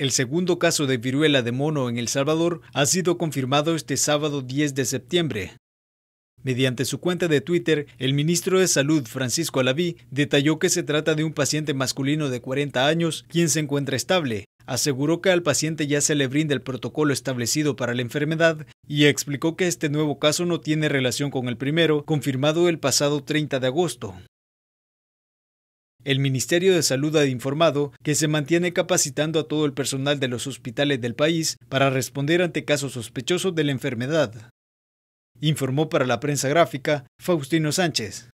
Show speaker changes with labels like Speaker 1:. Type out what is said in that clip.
Speaker 1: El segundo caso de viruela de mono en El Salvador ha sido confirmado este sábado 10 de septiembre. Mediante su cuenta de Twitter, el ministro de Salud, Francisco Alaví, detalló que se trata de un paciente masculino de 40 años, quien se encuentra estable. Aseguró que al paciente ya se le brinda el protocolo establecido para la enfermedad y explicó que este nuevo caso no tiene relación con el primero, confirmado el pasado 30 de agosto. El Ministerio de Salud ha informado que se mantiene capacitando a todo el personal de los hospitales del país para responder ante casos sospechosos de la enfermedad. Informó para la prensa gráfica Faustino Sánchez.